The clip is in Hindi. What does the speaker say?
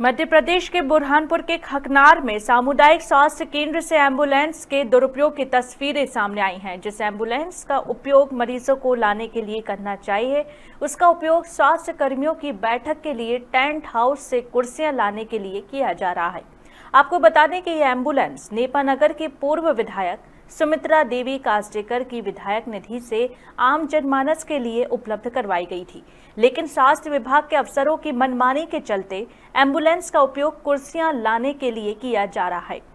मध्य प्रदेश के बुरहानपुर के खकनार में सामुदायिक स्वास्थ्य केंद्र से एम्बुलेंस के दुरुपयोग की तस्वीरें सामने आई हैं जिस एम्बुलेंस का उपयोग मरीजों को लाने के लिए करना चाहिए उसका उपयोग स्वास्थ्य कर्मियों की बैठक के लिए टेंट हाउस से कुर्सियां लाने के लिए किया जा रहा है आपको बता दें कि यह एम्बुलेंस नेपानगर के पूर्व विधायक सुमित्रा देवी कास्टेकर की विधायक निधि से आम जनमानस के लिए उपलब्ध करवाई गई थी लेकिन स्वास्थ्य विभाग के अफसरों की मनमानी के चलते एम्बुलेंस का उपयोग कुर्सियां लाने के लिए किया जा रहा है